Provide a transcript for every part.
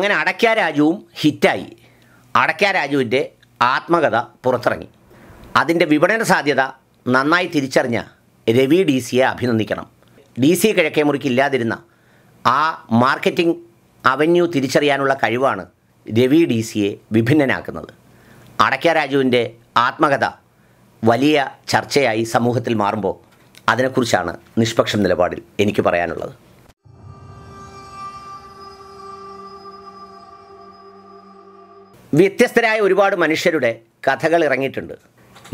അങ്ങനെ അടയ്ക്ക രാജുവും ഹിറ്റായി അടയ്ക്ക രാജുവിൻ്റെ ആത്മകഥ പുറത്തിറങ്ങി അതിൻ്റെ വിപണന സാധ്യത നന്നായി തിരിച്ചറിഞ്ഞ രവി ഡി സിയെ അഭിനന്ദിക്കണം ഡി സി കിഴക്കേ മുറിക്കില്ലാതിരുന്ന ആ മാർക്കറ്റിംഗ് അവന്യൂ തിരിച്ചറിയാനുള്ള കഴിവാണ് രവി ഡി സിയെ വിഭിന്നനാക്കുന്നത് അടയ്ക്ക രാജുവിൻ്റെ ആത്മകഥ വലിയ ചർച്ചയായി സമൂഹത്തിൽ മാറുമ്പോൾ അതിനെക്കുറിച്ചാണ് നിഷ്പക്ഷ നിലപാടിൽ എനിക്ക് പറയാനുള്ളത് വ്യത്യസ്തരായ ഒരുപാട് മനുഷ്യരുടെ കഥകൾ ഇറങ്ങിയിട്ടുണ്ട്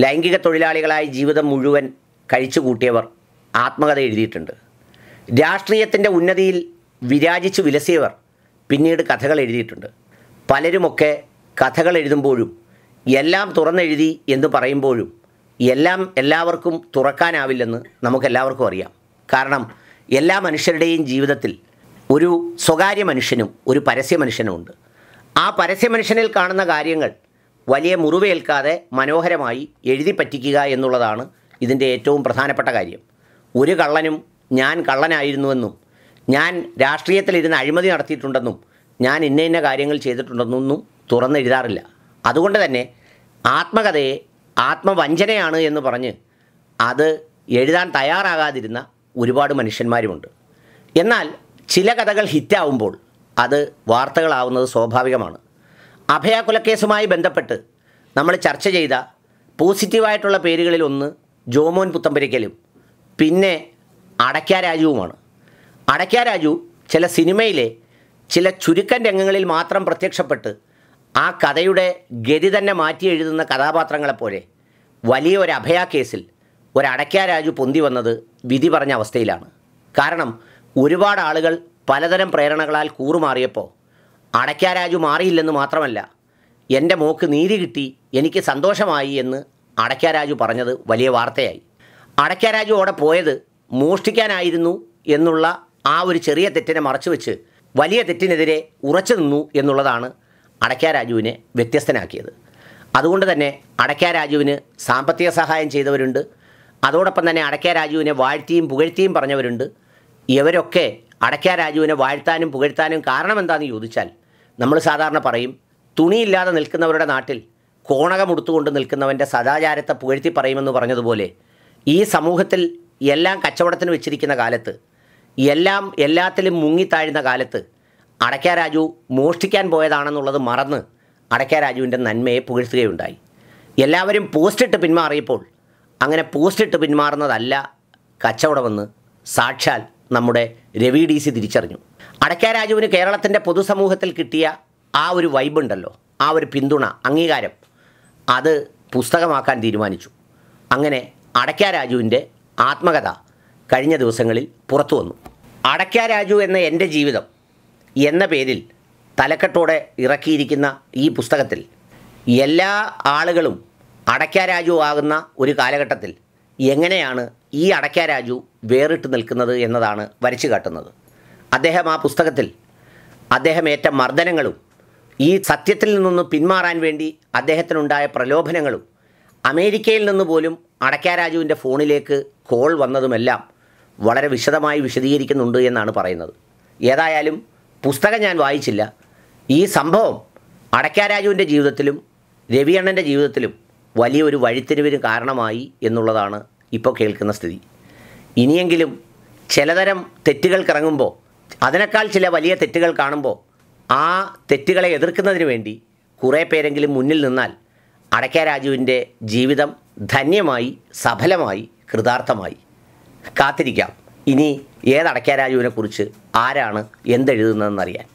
ലൈംഗിക തൊഴിലാളികളായി ജീവിതം മുഴുവൻ കഴിച്ചു കൂട്ടിയവർ ആത്മകഥ എഴുതിയിട്ടുണ്ട് രാഷ്ട്രീയത്തിൻ്റെ ഉന്നതിയിൽ വിരാജിച്ചു വിലസിയവർ പിന്നീട് കഥകൾ എഴുതിയിട്ടുണ്ട് പലരുമൊക്കെ കഥകൾ എഴുതുമ്പോഴും എല്ലാം തുറന്നെഴുതി എന്ന് പറയുമ്പോഴും എല്ലാം എല്ലാവർക്കും തുറക്കാനാവില്ലെന്ന് നമുക്കെല്ലാവർക്കും അറിയാം കാരണം എല്ലാ മനുഷ്യരുടെയും ജീവിതത്തിൽ ഒരു സ്വകാര്യ മനുഷ്യനും ഒരു പരസ്യ മനുഷ്യനുമുണ്ട് ആ പരസ്യമനുഷ്യനിൽ കാണുന്ന കാര്യങ്ങൾ വലിയ മുറിവേൽക്കാതെ മനോഹരമായി എഴുതി പറ്റിക്കുക എന്നുള്ളതാണ് ഇതിൻ്റെ ഏറ്റവും പ്രധാനപ്പെട്ട കാര്യം ഒരു കള്ളനും ഞാൻ കള്ളനായിരുന്നുവെന്നും ഞാൻ രാഷ്ട്രീയത്തിലിരുന്ന് അഴിമതി നടത്തിയിട്ടുണ്ടെന്നും ഞാൻ ഇന്ന ഇന്ന കാര്യങ്ങൾ ചെയ്തിട്ടുണ്ടെന്നൊന്നും തുറന്നെഴുതാറില്ല അതുകൊണ്ട് തന്നെ ആത്മകഥയെ ആത്മവഞ്ചനയാണ് എന്ന് പറഞ്ഞ് അത് എഴുതാൻ തയ്യാറാകാതിരുന്ന ഒരുപാട് മനുഷ്യന്മാരുമുണ്ട് എന്നാൽ ചില കഥകൾ ഹിറ്റാവുമ്പോൾ അത് വാർത്തകളാവുന്നത് സ്വാഭാവികമാണ് അഭയ ബന്ധപ്പെട്ട് നമ്മൾ ചർച്ച ചെയ്ത പോസിറ്റീവായിട്ടുള്ള പേരുകളിൽ ഒന്ന് ജോമോൻ പുത്തമ്പരിക്കലും പിന്നെ അടയ്ക്ക രാജുവുമാണ് അടയ്ക്ക രാജു ചില സിനിമയിലെ ചില ചുരുക്കൻ രംഗങ്ങളിൽ മാത്രം പ്രത്യക്ഷപ്പെട്ട് ആ കഥയുടെ ഗതി തന്നെ മാറ്റി എഴുതുന്ന കഥാപാത്രങ്ങളെപ്പോലെ വലിയ ഒരു അഭയ കേസിൽ ഒരു അടയ്ക്ക രാജു പൊന്തി വന്നത് വിധി പറഞ്ഞ അവസ്ഥയിലാണ് കാരണം ഒരുപാട് ആളുകൾ പലതരം പ്രേരണകളാൽ കൂറുമാറിയപ്പോൾ അടയ്ക്കാരാജു മാറിയില്ലെന്ന് മാത്രമല്ല എൻ്റെ മോക്ക് നീതി കിട്ടി എനിക്ക് സന്തോഷമായി എന്ന് അടയ്ക്കാരാജു പറഞ്ഞത് വലിയ വാർത്തയായി അടയ്ക്കാരാജു അവിടെ പോയത് മോഷ്ടിക്കാനായിരുന്നു എന്നുള്ള ആ ഒരു ചെറിയ തെറ്റിനെ മറച്ചു വെച്ച് വലിയ തെറ്റിനെതിരെ ഉറച്ചു നിന്നു എന്നുള്ളതാണ് അടയ്ക്കാരാജുവിനെ വ്യത്യസ്തനാക്കിയത് അതുകൊണ്ട് തന്നെ അടയ്ക്കാരാജുവിന് സാമ്പത്തിക സഹായം ചെയ്തവരുണ്ട് അതോടൊപ്പം തന്നെ അടയ്ക്കാരാജുവിനെ വാഴ്ത്തിയും പുകഴ്ത്തിയും പറഞ്ഞവരുണ്ട് ഇവരൊക്കെ അടയ്ക്ക രാജുവിനെ വാഴ്ത്താനും പുകഴ്ത്താനും കാരണം എന്താണെന്ന് ചോദിച്ചാൽ നമ്മൾ സാധാരണ പറയും തുണിയില്ലാതെ നിൽക്കുന്നവരുടെ നാട്ടിൽ കോണകമുടുത്തുകൊണ്ട് നിൽക്കുന്നവൻ്റെ സദാചാരത്തെ പുകഴ്ത്തി പറയുമെന്ന് പറഞ്ഞതുപോലെ ഈ സമൂഹത്തിൽ എല്ലാം കച്ചവടത്തിന് വെച്ചിരിക്കുന്ന കാലത്ത് എല്ലാം എല്ലാത്തിലും മുങ്ങിത്താഴുന്ന കാലത്ത് അടയ്ക്ക രാജു മോഷ്ടിക്കാൻ പോയതാണെന്നുള്ളത് മറന്ന് അടയ്ക്ക രാജുവിൻ്റെ നന്മയെ പുകഴ്ത്തുകയുണ്ടായി എല്ലാവരും പോസ്റ്റിട്ട് പിന്മാറിയപ്പോൾ അങ്ങനെ പോസ്റ്റിട്ട് പിന്മാറുന്നതല്ല കച്ചവടമെന്ന് സാക്ഷാൽ നമ്മുടെ രവി ഡി സി തിരിച്ചറിഞ്ഞു അടയ്ക്ക രാജുവിന് കേരളത്തിൻ്റെ പൊതുസമൂഹത്തിൽ കിട്ടിയ ആ ഒരു വൈബുണ്ടല്ലോ ആ ഒരു പിന്തുണ അംഗീകാരം അത് പുസ്തകമാക്കാൻ തീരുമാനിച്ചു അങ്ങനെ അടയ്ക്ക രാജുവിൻ്റെ ആത്മകഥ കഴിഞ്ഞ ദിവസങ്ങളിൽ പുറത്തു വന്നു അടയ്ക്ക രാജു എന്ന എൻ്റെ ജീവിതം എന്ന പേരിൽ തലക്കെട്ടോടെ ഇറക്കിയിരിക്കുന്ന ഈ പുസ്തകത്തിൽ എല്ലാ ആളുകളും അടയ്ക്ക രാജു ആകുന്ന ഒരു കാലഘട്ടത്തിൽ എങ്ങനെയാണ് ഈ അടയ്ക്ക രാജു വേറിട്ട് നിൽക്കുന്നത് എന്നതാണ് വരച്ചു കാട്ടുന്നത് അദ്ദേഹം ആ പുസ്തകത്തിൽ അദ്ദേഹം ഏറ്റ മർദ്ദനങ്ങളും ഈ സത്യത്തിൽ നിന്ന് പിന്മാറാൻ വേണ്ടി അദ്ദേഹത്തിനുണ്ടായ പ്രലോഭനങ്ങളും അമേരിക്കയിൽ നിന്ന് പോലും അടയ്ക്ക രാജുവിൻ്റെ ഫോണിലേക്ക് കോൾ വന്നതുമെല്ലാം വളരെ വിശദമായി വിശദീകരിക്കുന്നുണ്ട് എന്നാണ് പറയുന്നത് ഏതായാലും പുസ്തകം ഞാൻ വായിച്ചില്ല ഈ സംഭവം അടയ്ക്ക രാജുവിൻ്റെ ജീവിതത്തിലും രവിയണ്ണൻ്റെ ജീവിതത്തിലും വലിയൊരു വഴിത്തിരിവിന് കാരണമായി എന്നുള്ളതാണ് ഇപ്പോൾ കേൾക്കുന്ന സ്ഥിതി ഇനിയെങ്കിലും ചിലതരം തെറ്റുകൾ കറങ്ങുമ്പോൾ അതിനേക്കാൾ ചില വലിയ തെറ്റുകൾ കാണുമ്പോൾ ആ തെറ്റുകളെ എതിർക്കുന്നതിന് വേണ്ടി കുറേ പേരെങ്കിലും മുന്നിൽ നിന്നാൽ അടയ്ക്ക രാജുവിൻ്റെ ജീവിതം ധന്യമായി സഫലമായി കൃതാർത്ഥമായി കാത്തിരിക്കാം ഇനി ഏത് അടയ്ക്ക രാജുവിനെക്കുറിച്ച് ആരാണ് എന്തെഴുതുന്നതെന്നറിയാൻ